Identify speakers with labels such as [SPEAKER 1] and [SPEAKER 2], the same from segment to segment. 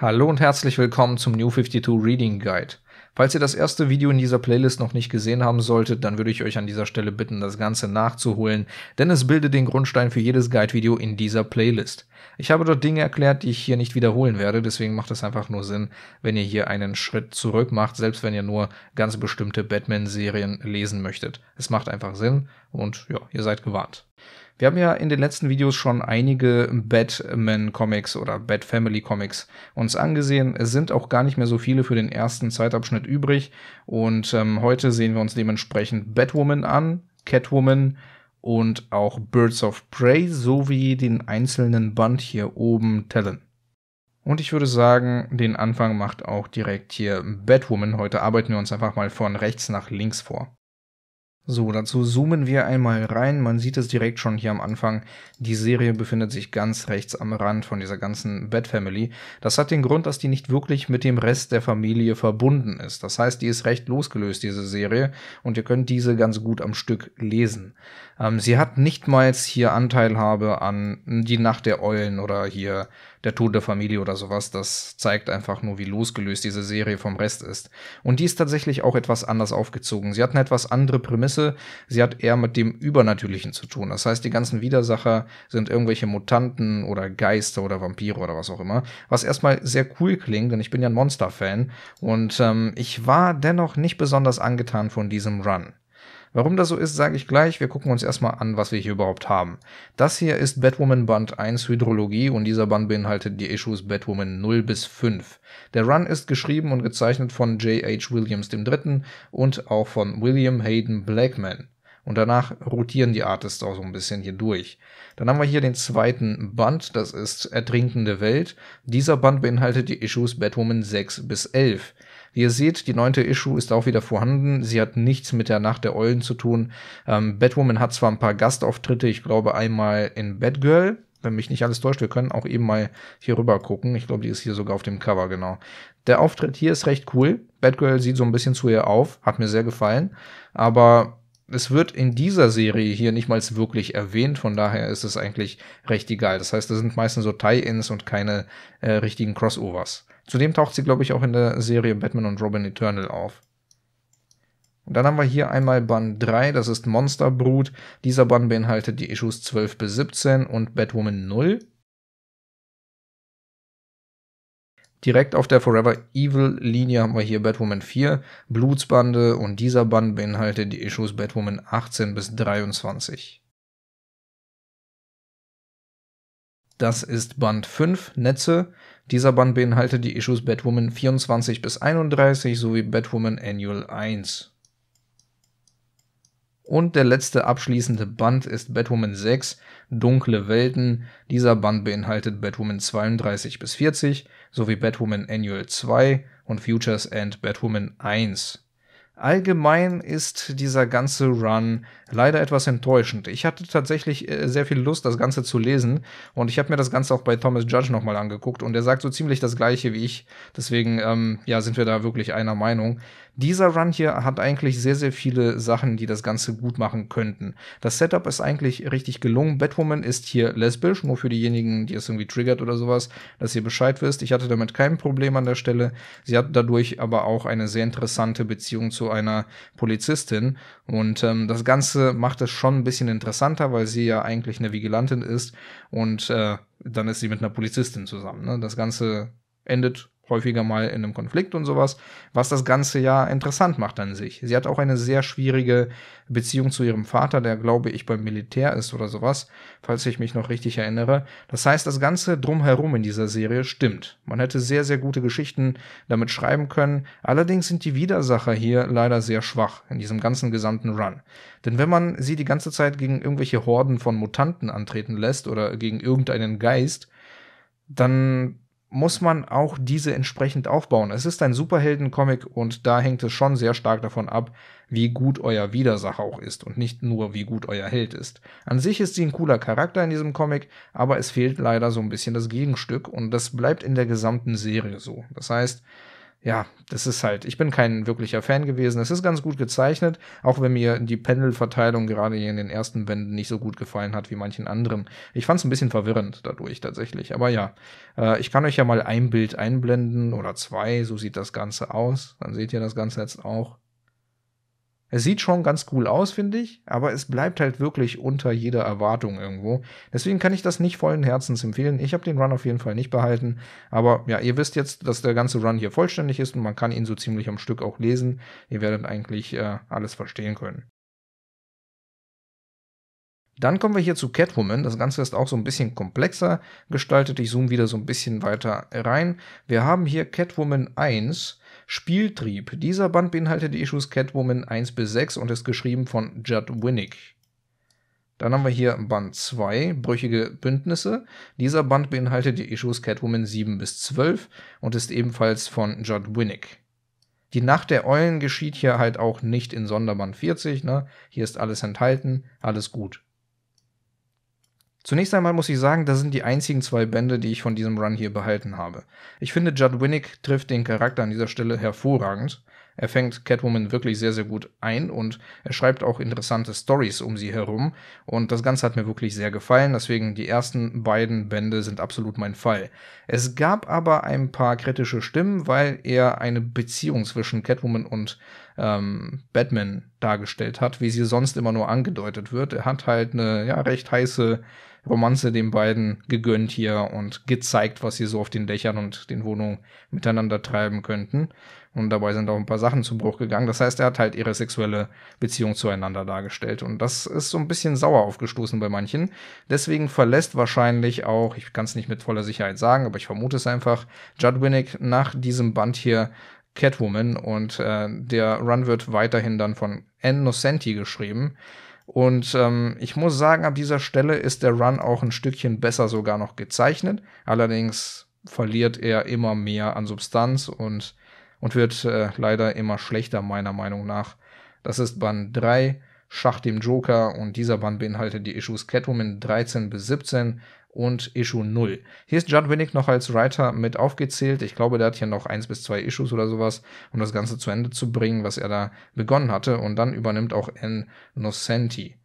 [SPEAKER 1] Hallo und herzlich willkommen zum New 52 Reading Guide. Falls ihr das erste Video in dieser Playlist noch nicht gesehen haben solltet, dann würde ich euch an dieser Stelle bitten, das Ganze nachzuholen, denn es bildet den Grundstein für jedes Guide-Video in dieser Playlist. Ich habe dort Dinge erklärt, die ich hier nicht wiederholen werde, deswegen macht es einfach nur Sinn, wenn ihr hier einen Schritt zurück macht, selbst wenn ihr nur ganz bestimmte Batman-Serien lesen möchtet. Es macht einfach Sinn und ja, ihr seid gewarnt. Wir haben ja in den letzten Videos schon einige Batman-Comics oder Bat-Family-Comics uns angesehen. Es sind auch gar nicht mehr so viele für den ersten Zeitabschnitt übrig. Und ähm, heute sehen wir uns dementsprechend Batwoman an, Catwoman und auch Birds of Prey sowie den einzelnen Band hier oben Talon. Und ich würde sagen, den Anfang macht auch direkt hier Batwoman. Heute arbeiten wir uns einfach mal von rechts nach links vor. So, dazu zoomen wir einmal rein. Man sieht es direkt schon hier am Anfang. Die Serie befindet sich ganz rechts am Rand von dieser ganzen Bat Family. Das hat den Grund, dass die nicht wirklich mit dem Rest der Familie verbunden ist. Das heißt, die ist recht losgelöst, diese Serie. Und ihr könnt diese ganz gut am Stück lesen. Ähm, sie hat nichtmals hier Anteilhabe an die Nacht der Eulen oder hier der Tod der Familie oder sowas. Das zeigt einfach nur, wie losgelöst diese Serie vom Rest ist. Und die ist tatsächlich auch etwas anders aufgezogen. Sie hat eine etwas andere Prämisse. Sie hat eher mit dem Übernatürlichen zu tun. Das heißt, die ganzen Widersacher sind irgendwelche Mutanten oder Geister oder Vampire oder was auch immer. Was erstmal sehr cool klingt, denn ich bin ja ein Monster-Fan. Und ähm, ich war dennoch nicht besonders angetan von diesem Run. Warum das so ist, sage ich gleich. Wir gucken uns erstmal an, was wir hier überhaupt haben. Das hier ist Batwoman Band 1 Hydrologie und dieser Band beinhaltet die Issues Batwoman 0 bis 5. Der Run ist geschrieben und gezeichnet von J.H. Williams III. und auch von William Hayden Blackman. Und danach rotieren die Artists auch so ein bisschen hier durch. Dann haben wir hier den zweiten Band, das ist Ertrinkende Welt. Dieser Band beinhaltet die Issues Batwoman 6 bis 11. Wie ihr seht, die neunte Issue ist auch wieder vorhanden. Sie hat nichts mit der Nacht der Eulen zu tun. Ähm, Batwoman hat zwar ein paar Gastauftritte, ich glaube einmal in Batgirl, wenn mich nicht alles täuscht, wir können auch eben mal hier rüber gucken. Ich glaube, die ist hier sogar auf dem Cover, genau. Der Auftritt hier ist recht cool. Batgirl sieht so ein bisschen zu ihr auf, hat mir sehr gefallen. Aber es wird in dieser Serie hier nicht mal wirklich erwähnt, von daher ist es eigentlich recht egal. Das heißt, das sind meistens so Tie-Ins und keine äh, richtigen Crossovers. Zudem taucht sie, glaube ich, auch in der Serie Batman und Robin Eternal auf. Und dann haben wir hier einmal Band 3, das ist Monsterbrut. Dieser Band beinhaltet die Issues 12 bis 17 und Batwoman 0. Direkt auf der Forever Evil Linie haben wir hier Batwoman 4, Blutsbande und dieser Band beinhaltet die Issues Batwoman 18 bis 23. Das ist Band 5, Netze. Dieser Band beinhaltet die Issues Batwoman 24 bis 31 sowie Batwoman Annual 1. Und der letzte abschließende Band ist Batwoman 6, Dunkle Welten. Dieser Band beinhaltet Batwoman 32 bis 40 sowie Batwoman Annual 2 und Futures End Batwoman 1. Allgemein ist dieser ganze Run leider etwas enttäuschend. Ich hatte tatsächlich äh, sehr viel Lust, das Ganze zu lesen und ich habe mir das Ganze auch bei Thomas Judge nochmal angeguckt und er sagt so ziemlich das Gleiche wie ich. Deswegen, ähm, ja, sind wir da wirklich einer Meinung. Dieser Run hier hat eigentlich sehr, sehr viele Sachen, die das Ganze gut machen könnten. Das Setup ist eigentlich richtig gelungen. Batwoman ist hier lesbisch, nur für diejenigen, die es irgendwie triggert oder sowas, dass ihr Bescheid wisst. Ich hatte damit kein Problem an der Stelle. Sie hat dadurch aber auch eine sehr interessante Beziehung zu einer Polizistin und ähm, das Ganze Ganze macht es schon ein bisschen interessanter, weil sie ja eigentlich eine Vigilantin ist und äh, dann ist sie mit einer Polizistin zusammen. Ne? Das Ganze endet häufiger mal in einem Konflikt und sowas, was das Ganze ja interessant macht an sich. Sie hat auch eine sehr schwierige Beziehung zu ihrem Vater, der glaube ich beim Militär ist oder sowas, falls ich mich noch richtig erinnere. Das heißt, das Ganze drumherum in dieser Serie stimmt. Man hätte sehr, sehr gute Geschichten damit schreiben können. Allerdings sind die Widersacher hier leider sehr schwach in diesem ganzen gesamten Run. Denn wenn man sie die ganze Zeit gegen irgendwelche Horden von Mutanten antreten lässt oder gegen irgendeinen Geist, dann muss man auch diese entsprechend aufbauen. Es ist ein Superheldencomic und da hängt es schon sehr stark davon ab, wie gut euer Widersacher auch ist und nicht nur, wie gut euer Held ist. An sich ist sie ein cooler Charakter in diesem Comic, aber es fehlt leider so ein bisschen das Gegenstück und das bleibt in der gesamten Serie so. Das heißt, ja, das ist halt, ich bin kein wirklicher Fan gewesen. Es ist ganz gut gezeichnet, auch wenn mir die Pendelverteilung gerade hier in den ersten Wänden nicht so gut gefallen hat wie manchen anderen. Ich fand es ein bisschen verwirrend dadurch tatsächlich. Aber ja, äh, ich kann euch ja mal ein Bild einblenden oder zwei, so sieht das Ganze aus. Dann seht ihr das Ganze jetzt auch. Es sieht schon ganz cool aus, finde ich, aber es bleibt halt wirklich unter jeder Erwartung irgendwo. Deswegen kann ich das nicht vollen Herzens empfehlen. Ich habe den Run auf jeden Fall nicht behalten, aber ja, ihr wisst jetzt, dass der ganze Run hier vollständig ist und man kann ihn so ziemlich am Stück auch lesen. Ihr werdet eigentlich äh, alles verstehen können. Dann kommen wir hier zu Catwoman. Das Ganze ist auch so ein bisschen komplexer gestaltet. Ich zoome wieder so ein bisschen weiter rein. Wir haben hier Catwoman 1 Spieltrieb. Dieser Band beinhaltet die Issues Catwoman 1 bis 6 und ist geschrieben von Judd Winnick. Dann haben wir hier Band 2, Brüchige Bündnisse. Dieser Band beinhaltet die Issues Catwoman 7 bis 12 und ist ebenfalls von Judd Winnick. Die Nacht der Eulen geschieht hier halt auch nicht in Sonderband 40, ne? Hier ist alles enthalten, alles gut. Zunächst einmal muss ich sagen, das sind die einzigen zwei Bände, die ich von diesem Run hier behalten habe. Ich finde, Judd Winnick trifft den Charakter an dieser Stelle hervorragend. Er fängt Catwoman wirklich sehr, sehr gut ein und er schreibt auch interessante Stories um sie herum. Und das Ganze hat mir wirklich sehr gefallen, deswegen die ersten beiden Bände sind absolut mein Fall. Es gab aber ein paar kritische Stimmen, weil er eine Beziehung zwischen Catwoman und ähm, Batman dargestellt hat, wie sie sonst immer nur angedeutet wird. Er hat halt eine ja, recht heiße Romanze den beiden gegönnt hier und gezeigt, was sie so auf den Dächern und den Wohnungen miteinander treiben könnten. Und dabei sind auch ein paar Sachen zum Bruch gegangen. Das heißt, er hat halt ihre sexuelle Beziehung zueinander dargestellt. Und das ist so ein bisschen sauer aufgestoßen bei manchen. Deswegen verlässt wahrscheinlich auch, ich kann es nicht mit voller Sicherheit sagen, aber ich vermute es einfach, Judd Winnick nach diesem Band hier Catwoman und äh, der Run wird weiterhin dann von N. geschrieben. Und ähm, ich muss sagen, ab dieser Stelle ist der Run auch ein Stückchen besser sogar noch gezeichnet. Allerdings verliert er immer mehr an Substanz und, und wird äh, leider immer schlechter, meiner Meinung nach. Das ist Band 3, Schach dem Joker und dieser Band beinhaltet die Issues Catwoman 13 bis 17, und Issue 0. Hier ist Judd Winnick noch als Writer mit aufgezählt. Ich glaube, der hat hier noch eins bis zwei Issues oder sowas, um das Ganze zu Ende zu bringen, was er da begonnen hatte. Und dann übernimmt auch N. Nocenti.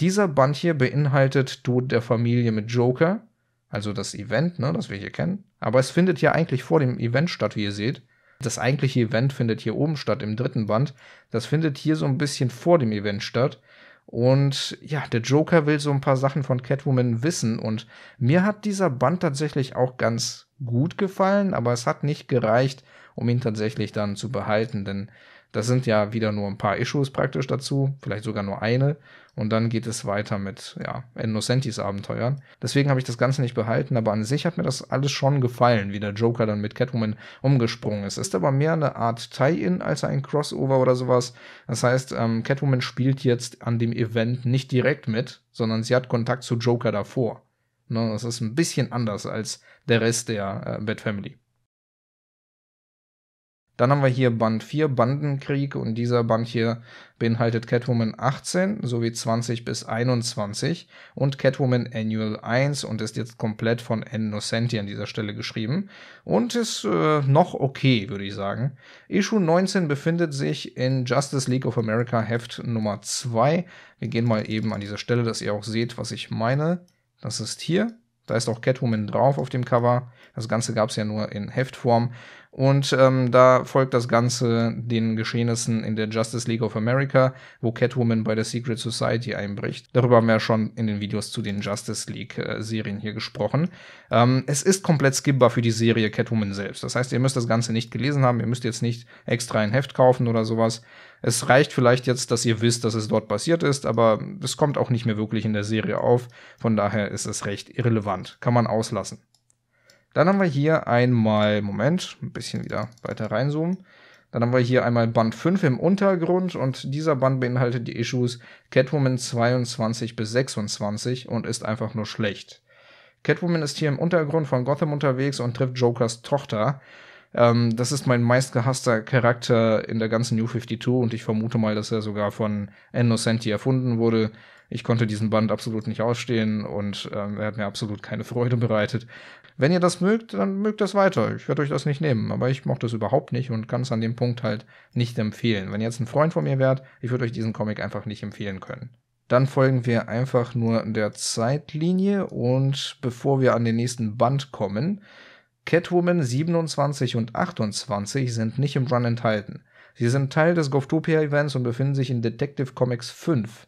[SPEAKER 1] Dieser Band hier beinhaltet Tod der Familie mit Joker, also das Event, ne, das wir hier kennen. Aber es findet ja eigentlich vor dem Event statt, wie ihr seht. Das eigentliche Event findet hier oben statt, im dritten Band. Das findet hier so ein bisschen vor dem Event statt. Und ja, der Joker will so ein paar Sachen von Catwoman wissen. Und mir hat dieser Band tatsächlich auch ganz gut gefallen, aber es hat nicht gereicht, um ihn tatsächlich dann zu behalten. Denn das sind ja wieder nur ein paar Issues praktisch dazu, vielleicht sogar nur eine. Und dann geht es weiter mit ja, Ennocentis Abenteuern. Deswegen habe ich das Ganze nicht behalten, aber an sich hat mir das alles schon gefallen, wie der Joker dann mit Catwoman umgesprungen ist. Ist aber mehr eine Art Tie-In als ein Crossover oder sowas. Das heißt, ähm, Catwoman spielt jetzt an dem Event nicht direkt mit, sondern sie hat Kontakt zu Joker davor. Ne, das ist ein bisschen anders als der Rest der äh, Bat Family. Dann haben wir hier Band 4, Bandenkrieg und dieser Band hier beinhaltet Catwoman 18 sowie 20 bis 21 und Catwoman Annual 1 und ist jetzt komplett von N. Nocenti an dieser Stelle geschrieben und ist äh, noch okay, würde ich sagen. Issue 19 befindet sich in Justice League of America Heft Nummer 2. Wir gehen mal eben an dieser Stelle, dass ihr auch seht, was ich meine. Das ist hier. Da ist auch Catwoman drauf auf dem Cover. Das Ganze gab es ja nur in Heftform. Und ähm, da folgt das Ganze den Geschehnissen in der Justice League of America, wo Catwoman bei der Secret Society einbricht. Darüber haben wir ja schon in den Videos zu den Justice League-Serien äh, hier gesprochen. Ähm, es ist komplett skippbar für die Serie Catwoman selbst. Das heißt, ihr müsst das Ganze nicht gelesen haben, ihr müsst jetzt nicht extra ein Heft kaufen oder sowas. Es reicht vielleicht jetzt, dass ihr wisst, dass es dort passiert ist, aber es kommt auch nicht mehr wirklich in der Serie auf. Von daher ist es recht irrelevant. Kann man auslassen. Dann haben wir hier einmal, Moment, ein bisschen wieder weiter reinzoomen. Dann haben wir hier einmal Band 5 im Untergrund und dieser Band beinhaltet die Issues Catwoman 22 bis 26 und ist einfach nur schlecht. Catwoman ist hier im Untergrund von Gotham unterwegs und trifft Jokers Tochter. Ähm, das ist mein meistgehasster Charakter in der ganzen New 52 und ich vermute mal, dass er sogar von Innocenti erfunden wurde. Ich konnte diesen Band absolut nicht ausstehen und ähm, er hat mir absolut keine Freude bereitet. Wenn ihr das mögt, dann mögt das weiter. Ich werde euch das nicht nehmen, aber ich mochte es überhaupt nicht und kann es an dem Punkt halt nicht empfehlen. Wenn ihr jetzt ein Freund von mir wärt, ich würde euch diesen Comic einfach nicht empfehlen können. Dann folgen wir einfach nur der Zeitlinie und bevor wir an den nächsten Band kommen, Catwoman 27 und 28 sind nicht im Run enthalten. Sie sind Teil des Goftopia-Events und befinden sich in Detective Comics 5.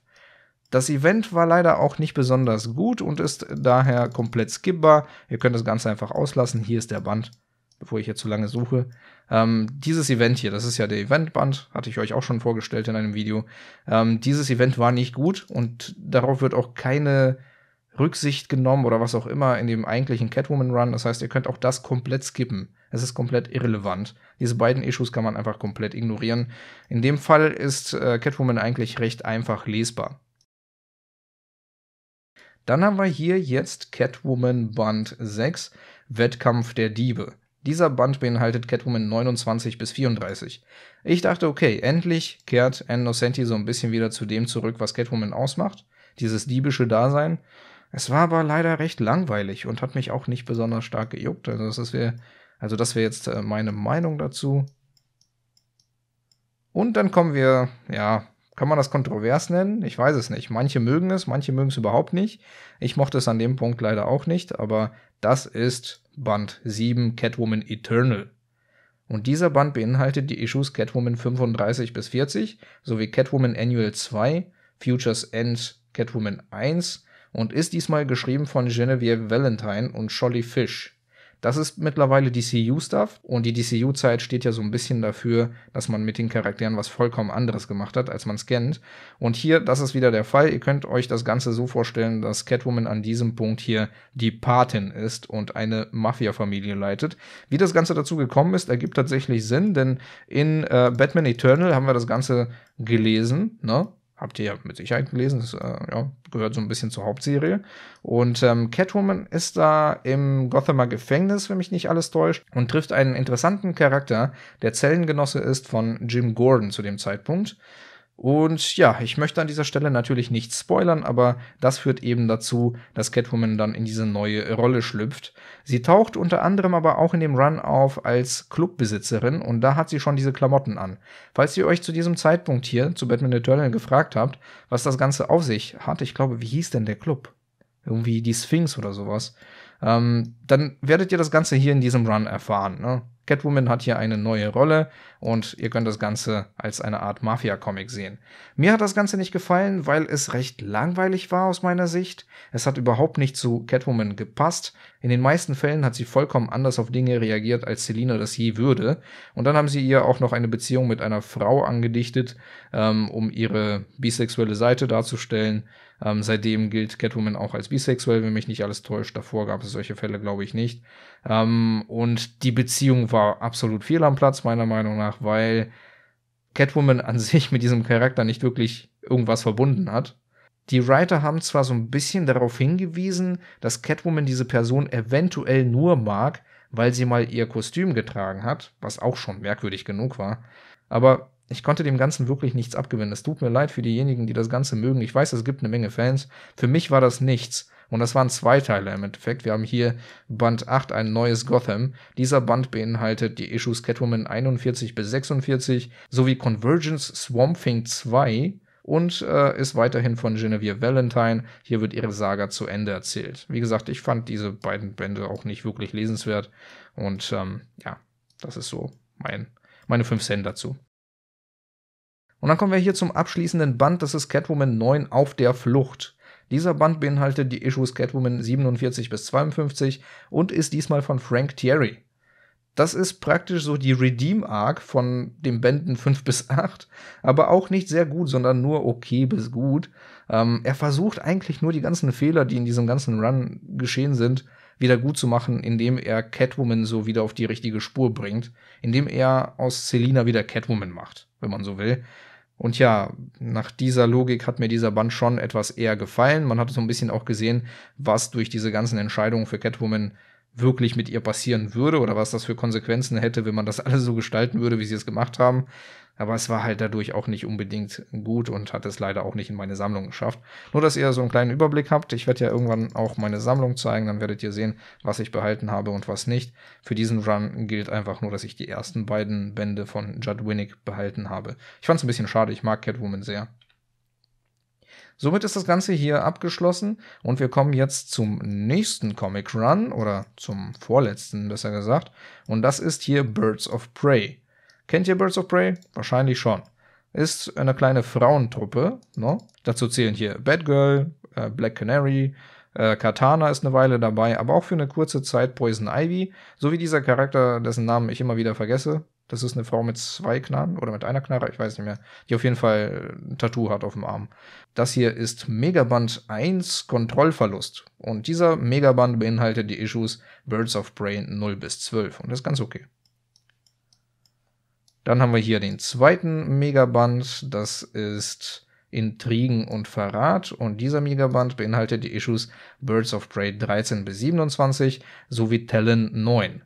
[SPEAKER 1] Das Event war leider auch nicht besonders gut und ist daher komplett skippbar. Ihr könnt das Ganze einfach auslassen. Hier ist der Band, bevor ich jetzt zu lange suche. Ähm, dieses Event hier, das ist ja der Eventband, hatte ich euch auch schon vorgestellt in einem Video. Ähm, dieses Event war nicht gut und darauf wird auch keine Rücksicht genommen oder was auch immer in dem eigentlichen Catwoman Run. Das heißt, ihr könnt auch das komplett skippen. Es ist komplett irrelevant. Diese beiden Issues kann man einfach komplett ignorieren. In dem Fall ist äh, Catwoman eigentlich recht einfach lesbar. Dann haben wir hier jetzt Catwoman Band 6, Wettkampf der Diebe. Dieser Band beinhaltet Catwoman 29 bis 34. Ich dachte, okay, endlich kehrt Ann Nocenti so ein bisschen wieder zu dem zurück, was Catwoman ausmacht, dieses diebische Dasein. Es war aber leider recht langweilig und hat mich auch nicht besonders stark gejuckt. Also das wäre also wär jetzt äh, meine Meinung dazu. Und dann kommen wir, ja, kann man das kontrovers nennen? Ich weiß es nicht. Manche mögen es, manche mögen es überhaupt nicht. Ich mochte es an dem Punkt leider auch nicht, aber das ist Band 7 Catwoman Eternal. Und dieser Band beinhaltet die Issues Catwoman 35 bis 40 sowie Catwoman Annual 2, Futures End Catwoman 1 und ist diesmal geschrieben von Genevieve Valentine und Sholly Fish. Das ist mittlerweile DCU-Stuff und die DCU-Zeit steht ja so ein bisschen dafür, dass man mit den Charakteren was vollkommen anderes gemacht hat, als man es kennt. Und hier, das ist wieder der Fall. Ihr könnt euch das Ganze so vorstellen, dass Catwoman an diesem Punkt hier die Patin ist und eine Mafia-Familie leitet. Wie das Ganze dazu gekommen ist, ergibt tatsächlich Sinn, denn in äh, Batman Eternal haben wir das Ganze gelesen, ne? habt ihr ja mit Sicherheit gelesen, das äh, ja, gehört so ein bisschen zur Hauptserie. Und ähm, Catwoman ist da im Gothamer Gefängnis, wenn mich nicht alles täuscht, und trifft einen interessanten Charakter, der Zellengenosse ist von Jim Gordon zu dem Zeitpunkt. Und ja, ich möchte an dieser Stelle natürlich nichts spoilern, aber das führt eben dazu, dass Catwoman dann in diese neue Rolle schlüpft. Sie taucht unter anderem aber auch in dem Run auf als Clubbesitzerin und da hat sie schon diese Klamotten an. Falls ihr euch zu diesem Zeitpunkt hier zu Batman Eternal gefragt habt, was das Ganze auf sich hat, ich glaube, wie hieß denn der Club? Irgendwie die Sphinx oder sowas ähm, dann werdet ihr das Ganze hier in diesem Run erfahren. Ne? Catwoman hat hier eine neue Rolle und ihr könnt das Ganze als eine Art Mafia-Comic sehen. Mir hat das Ganze nicht gefallen, weil es recht langweilig war aus meiner Sicht. Es hat überhaupt nicht zu Catwoman gepasst. In den meisten Fällen hat sie vollkommen anders auf Dinge reagiert, als Selina das je würde. Und dann haben sie ihr auch noch eine Beziehung mit einer Frau angedichtet, ähm, um ihre bisexuelle Seite darzustellen. Ähm, seitdem gilt Catwoman auch als bisexuell, wenn mich nicht alles täuscht. Davor gab es solche Fälle, glaube ich, nicht. Ähm, und die Beziehung war absolut fehl am Platz, meiner Meinung nach, weil Catwoman an sich mit diesem Charakter nicht wirklich irgendwas verbunden hat. Die Writer haben zwar so ein bisschen darauf hingewiesen, dass Catwoman diese Person eventuell nur mag, weil sie mal ihr Kostüm getragen hat, was auch schon merkwürdig genug war. Aber ich konnte dem Ganzen wirklich nichts abgewinnen. Es tut mir leid für diejenigen, die das Ganze mögen. Ich weiß, es gibt eine Menge Fans. Für mich war das nichts. Und das waren zwei Teile im Endeffekt. Wir haben hier Band 8, ein neues Gotham. Dieser Band beinhaltet die Issues Catwoman 41 bis 46 sowie Convergence Swamp Thing 2 und äh, ist weiterhin von Genevieve Valentine. Hier wird ihre Saga zu Ende erzählt. Wie gesagt, ich fand diese beiden Bände auch nicht wirklich lesenswert. Und ähm, ja, das ist so mein, meine 5 Cent dazu. Und dann kommen wir hier zum abschließenden Band, das ist Catwoman 9 auf der Flucht. Dieser Band beinhaltet die Issues Catwoman 47 bis 52 und ist diesmal von Frank Thierry. Das ist praktisch so die Redeem-Arc von den Bänden 5 bis 8, aber auch nicht sehr gut, sondern nur okay bis gut. Ähm, er versucht eigentlich nur die ganzen Fehler, die in diesem ganzen Run geschehen sind, wieder gut zu machen, indem er Catwoman so wieder auf die richtige Spur bringt, indem er aus Selina wieder Catwoman macht, wenn man so will. Und ja, nach dieser Logik hat mir dieser Band schon etwas eher gefallen. Man hat so ein bisschen auch gesehen, was durch diese ganzen Entscheidungen für Catwoman wirklich mit ihr passieren würde oder was das für Konsequenzen hätte, wenn man das alles so gestalten würde, wie sie es gemacht haben. Aber es war halt dadurch auch nicht unbedingt gut und hat es leider auch nicht in meine Sammlung geschafft. Nur, dass ihr so einen kleinen Überblick habt. Ich werde ja irgendwann auch meine Sammlung zeigen, dann werdet ihr sehen, was ich behalten habe und was nicht. Für diesen Run gilt einfach nur, dass ich die ersten beiden Bände von Judd Winnick behalten habe. Ich fand es ein bisschen schade, ich mag Catwoman sehr. Somit ist das Ganze hier abgeschlossen und wir kommen jetzt zum nächsten Comic Run oder zum vorletzten besser gesagt und das ist hier Birds of Prey. Kennt ihr Birds of Prey? Wahrscheinlich schon. Ist eine kleine Frauentruppe, ne? Dazu zählen hier Batgirl, äh, Black Canary, äh, Katana ist eine Weile dabei, aber auch für eine kurze Zeit Poison Ivy, sowie dieser Charakter, dessen Namen ich immer wieder vergesse, das ist eine Frau mit zwei Knarren oder mit einer Knarre, ich weiß nicht mehr, die auf jeden Fall ein Tattoo hat auf dem Arm. Das hier ist Megaband 1 Kontrollverlust. Und dieser Megaband beinhaltet die Issues Birds of Prey 0 bis 12. Und das ist ganz okay. Dann haben wir hier den zweiten Megaband. Das ist Intrigen und Verrat und dieser Megaband beinhaltet die Issues Birds of Prey 13 bis 27 sowie Talon 9.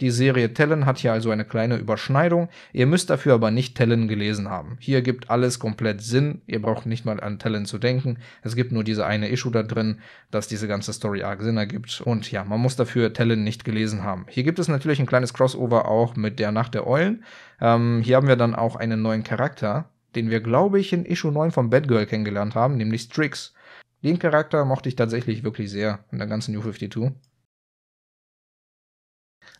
[SPEAKER 1] Die Serie Tellen hat hier also eine kleine Überschneidung. Ihr müsst dafür aber nicht Tellen gelesen haben. Hier gibt alles komplett Sinn. Ihr braucht nicht mal an Tellen zu denken. Es gibt nur diese eine Issue da drin, dass diese ganze Story Arc Sinn ergibt. Und ja, man muss dafür Tellen nicht gelesen haben. Hier gibt es natürlich ein kleines Crossover auch mit der Nacht der Eulen. Ähm, hier haben wir dann auch einen neuen Charakter, den wir, glaube ich, in Issue 9 von Batgirl kennengelernt haben, nämlich Strix. Den Charakter mochte ich tatsächlich wirklich sehr in der ganzen New 52.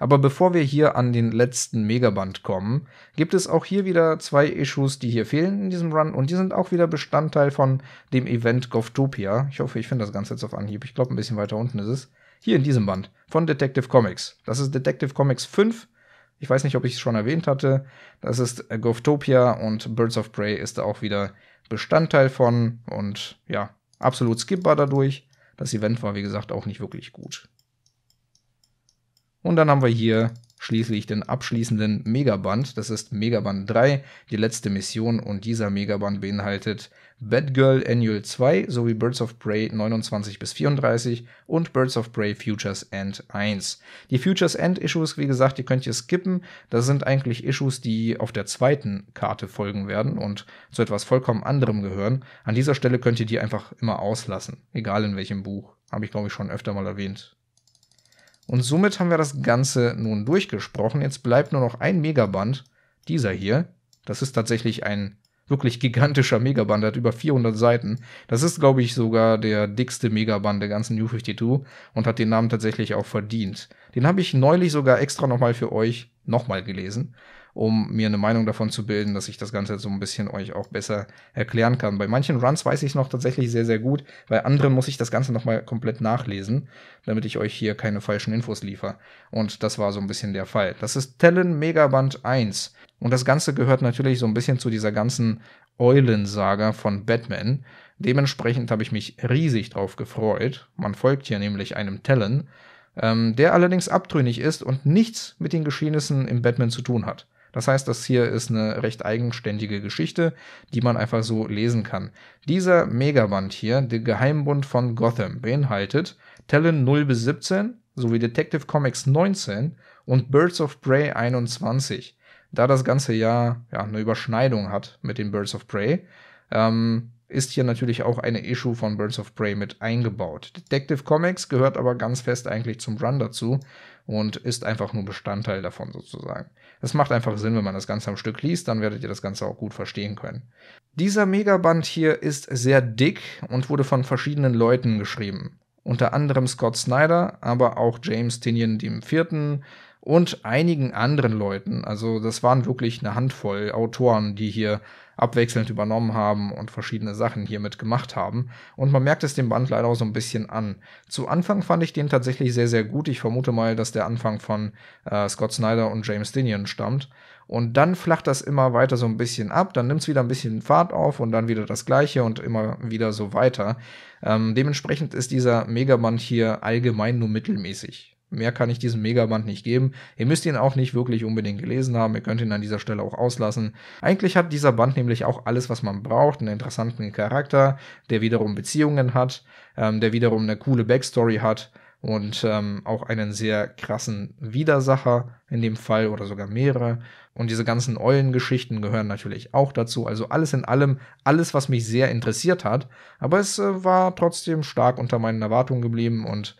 [SPEAKER 1] Aber bevor wir hier an den letzten Megaband kommen, gibt es auch hier wieder zwei Issues, die hier fehlen in diesem Run und die sind auch wieder Bestandteil von dem Event Govtopia. Ich hoffe, ich finde das Ganze jetzt auf Anhieb. Ich glaube, ein bisschen weiter unten ist es. Hier in diesem Band von Detective Comics. Das ist Detective Comics 5. Ich weiß nicht, ob ich es schon erwähnt hatte. Das ist äh, Govtopia und Birds of Prey ist da auch wieder Bestandteil von und ja, absolut skippbar dadurch. Das Event war, wie gesagt, auch nicht wirklich gut. Und dann haben wir hier schließlich den abschließenden Megaband. Das ist Megaband 3, die letzte Mission und dieser Megaband beinhaltet Bad Girl Annual 2 sowie Birds of Prey 29 bis 34 und Birds of Prey Futures End 1. Die Futures End Issues, wie gesagt, die könnt ihr skippen. Das sind eigentlich Issues, die auf der zweiten Karte folgen werden und zu etwas vollkommen anderem gehören. An dieser Stelle könnt ihr die einfach immer auslassen, egal in welchem Buch. Habe ich, glaube ich, schon öfter mal erwähnt. Und somit haben wir das Ganze nun durchgesprochen. Jetzt bleibt nur noch ein Megaband, dieser hier. Das ist tatsächlich ein wirklich gigantischer Megaband, der hat über 400 Seiten. Das ist, glaube ich, sogar der dickste Megaband der ganzen New 52 und hat den Namen tatsächlich auch verdient. Den habe ich neulich sogar extra nochmal für euch nochmal gelesen um mir eine Meinung davon zu bilden, dass ich das Ganze so ein bisschen euch auch besser erklären kann. Bei manchen Runs weiß ich es noch tatsächlich sehr, sehr gut, bei anderen muss ich das Ganze nochmal komplett nachlesen, damit ich euch hier keine falschen Infos liefere. Und das war so ein bisschen der Fall. Das ist Tellen Megaband 1. Und das Ganze gehört natürlich so ein bisschen zu dieser ganzen Eulensaga von Batman. Dementsprechend habe ich mich riesig drauf gefreut. Man folgt hier nämlich einem Tellen, ähm, der allerdings abtrünnig ist und nichts mit den Geschehnissen im Batman zu tun hat. Das heißt, das hier ist eine recht eigenständige Geschichte, die man einfach so lesen kann. Dieser Megaband hier, der Geheimbund von Gotham, beinhaltet Talon 0 bis 17 sowie Detective Comics 19 und Birds of Prey 21. Da das ganze Jahr ja, eine Überschneidung hat mit den Birds of Prey, ähm, ist hier natürlich auch eine Issue von Birds of Prey mit eingebaut. Detective Comics gehört aber ganz fest eigentlich zum Run dazu, und ist einfach nur Bestandteil davon sozusagen. Es macht einfach Sinn, wenn man das Ganze am Stück liest, dann werdet ihr das Ganze auch gut verstehen können. Dieser Megaband hier ist sehr dick und wurde von verschiedenen Leuten geschrieben. Unter anderem Scott Snyder, aber auch James Tinian IV., und einigen anderen Leuten. Also das waren wirklich eine Handvoll Autoren, die hier abwechselnd übernommen haben und verschiedene Sachen hiermit gemacht haben. Und man merkt es dem Band leider auch so ein bisschen an. Zu Anfang fand ich den tatsächlich sehr, sehr gut. Ich vermute mal, dass der Anfang von äh, Scott Snyder und James Dinian stammt. Und dann flacht das immer weiter so ein bisschen ab, dann nimmt es wieder ein bisschen Fahrt auf und dann wieder das gleiche und immer wieder so weiter. Ähm, dementsprechend ist dieser Megaband hier allgemein nur mittelmäßig. Mehr kann ich diesem Megaband nicht geben. Ihr müsst ihn auch nicht wirklich unbedingt gelesen haben. Ihr könnt ihn an dieser Stelle auch auslassen. Eigentlich hat dieser Band nämlich auch alles, was man braucht. Einen interessanten Charakter, der wiederum Beziehungen hat, ähm, der wiederum eine coole Backstory hat und ähm, auch einen sehr krassen Widersacher in dem Fall oder sogar mehrere. Und diese ganzen Eulengeschichten gehören natürlich auch dazu. Also alles in allem, alles, was mich sehr interessiert hat. Aber es äh, war trotzdem stark unter meinen Erwartungen geblieben und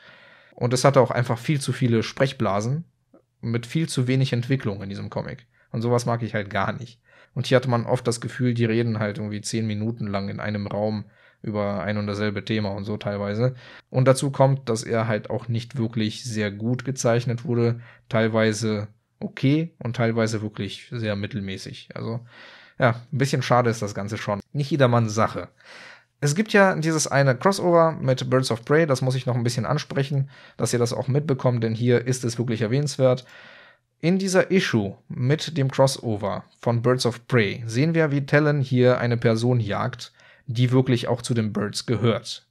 [SPEAKER 1] und es hatte auch einfach viel zu viele Sprechblasen mit viel zu wenig Entwicklung in diesem Comic. Und sowas mag ich halt gar nicht. Und hier hatte man oft das Gefühl, die reden halt irgendwie zehn Minuten lang in einem Raum über ein und dasselbe Thema und so teilweise. Und dazu kommt, dass er halt auch nicht wirklich sehr gut gezeichnet wurde, teilweise okay und teilweise wirklich sehr mittelmäßig. Also ja, ein bisschen schade ist das Ganze schon. Nicht jedermanns Sache es gibt ja dieses eine Crossover mit Birds of Prey, das muss ich noch ein bisschen ansprechen, dass ihr das auch mitbekommt, denn hier ist es wirklich erwähnenswert. In dieser Issue mit dem Crossover von Birds of Prey sehen wir, wie Talon hier eine Person jagt, die wirklich auch zu den Birds gehört.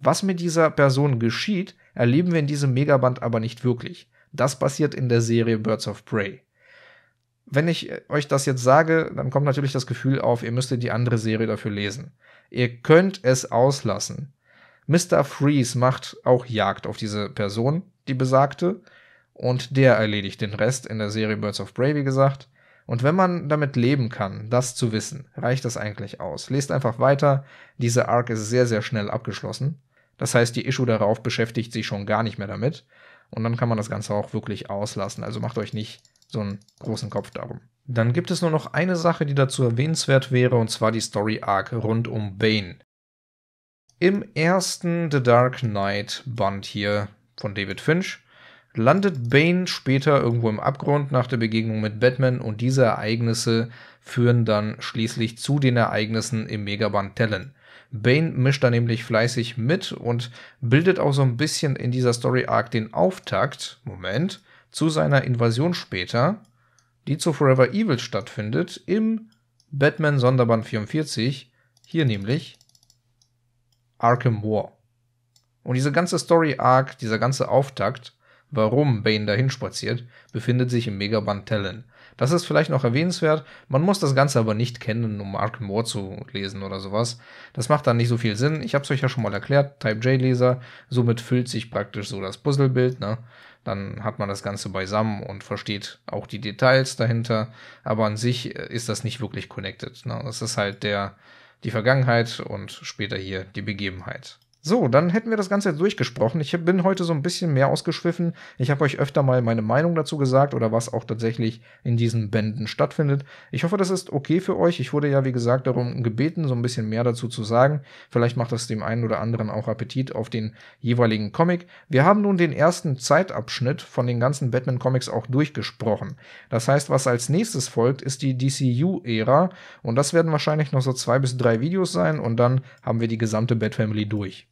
[SPEAKER 1] Was mit dieser Person geschieht, erleben wir in diesem Megaband aber nicht wirklich. Das passiert in der Serie Birds of Prey wenn ich äh, euch das jetzt sage, dann kommt natürlich das Gefühl auf, ihr müsstet die andere Serie dafür lesen. Ihr könnt es auslassen. Mr. Freeze macht auch Jagd auf diese Person, die besagte, und der erledigt den Rest in der Serie Birds of Prey, wie gesagt. Und wenn man damit leben kann, das zu wissen, reicht das eigentlich aus. Lest einfach weiter, diese Arc ist sehr, sehr schnell abgeschlossen. Das heißt, die Issue darauf beschäftigt sich schon gar nicht mehr damit. Und dann kann man das Ganze auch wirklich auslassen. Also macht euch nicht so einen großen Kopf darum. Dann gibt es nur noch eine Sache, die dazu erwähnenswert wäre, und zwar die Story Arc rund um Bane. Im ersten The Dark Knight Band hier von David Finch landet Bane später irgendwo im Abgrund nach der Begegnung mit Batman und diese Ereignisse führen dann schließlich zu den Ereignissen im Megaband Tellen. Bane mischt da nämlich fleißig mit und bildet auch so ein bisschen in dieser Story Arc den Auftakt, Moment, zu seiner Invasion später, die zu Forever Evil stattfindet, im Batman Sonderband 44, hier nämlich Arkham War. Und diese ganze Story-Arc, dieser ganze Auftakt, warum Bane dahin spaziert, befindet sich im Megaband Talon. Das ist vielleicht noch erwähnenswert, man muss das Ganze aber nicht kennen, um Arkham War zu lesen oder sowas. Das macht dann nicht so viel Sinn. Ich habe es euch ja schon mal erklärt, Type-J-Leser, somit füllt sich praktisch so das Puzzlebild. Ne? dann hat man das Ganze beisammen und versteht auch die Details dahinter. Aber an sich äh, ist das nicht wirklich connected. Ne? Das ist halt der, die Vergangenheit und später hier die Begebenheit. So, dann hätten wir das Ganze jetzt durchgesprochen. Ich bin heute so ein bisschen mehr ausgeschwiffen. Ich habe euch öfter mal meine Meinung dazu gesagt oder was auch tatsächlich in diesen Bänden stattfindet. Ich hoffe, das ist okay für euch. Ich wurde ja, wie gesagt, darum gebeten, so ein bisschen mehr dazu zu sagen. Vielleicht macht das dem einen oder anderen auch Appetit auf den jeweiligen Comic. Wir haben nun den ersten Zeitabschnitt von den ganzen Batman-Comics auch durchgesprochen. Das heißt, was als nächstes folgt, ist die DCU-Ära. Und das werden wahrscheinlich noch so zwei bis drei Videos sein. Und dann haben wir die gesamte Bat-Family durch.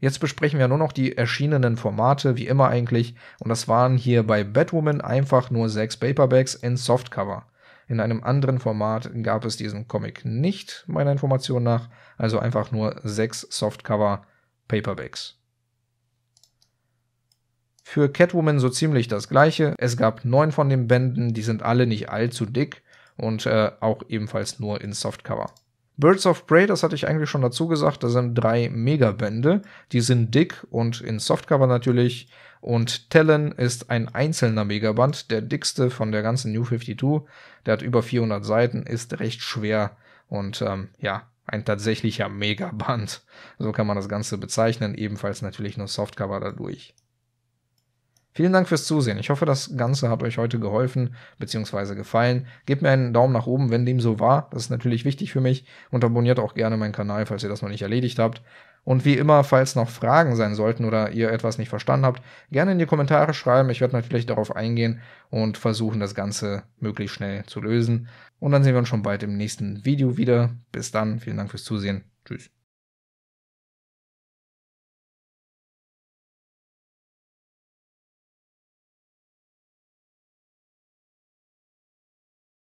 [SPEAKER 1] Jetzt besprechen wir nur noch die erschienenen Formate, wie immer eigentlich, und das waren hier bei Batwoman einfach nur sechs Paperbacks in Softcover. In einem anderen Format gab es diesen Comic nicht, meiner Information nach, also einfach nur sechs Softcover Paperbacks. Für Catwoman so ziemlich das gleiche. Es gab neun von den Bänden, die sind alle nicht allzu dick und äh, auch ebenfalls nur in Softcover. Birds of Prey, das hatte ich eigentlich schon dazu gesagt, da sind drei Megabände. Die sind dick und in Softcover natürlich. Und Talon ist ein einzelner Megaband, der dickste von der ganzen New 52. Der hat über 400 Seiten, ist recht schwer und ähm, ja, ein tatsächlicher Megaband. So kann man das Ganze bezeichnen. Ebenfalls natürlich nur Softcover dadurch. Vielen Dank fürs Zusehen. Ich hoffe, das Ganze hat euch heute geholfen bzw. gefallen. Gebt mir einen Daumen nach oben, wenn dem so war. Das ist natürlich wichtig für mich. Und abonniert auch gerne meinen Kanal, falls ihr das noch nicht erledigt habt. Und wie immer, falls noch Fragen sein sollten oder ihr etwas nicht verstanden habt, gerne in die Kommentare schreiben. Ich werde natürlich darauf eingehen und versuchen, das Ganze möglichst schnell zu lösen. Und dann sehen wir uns schon bald im nächsten Video wieder. Bis dann, vielen Dank fürs Zusehen. Tschüss.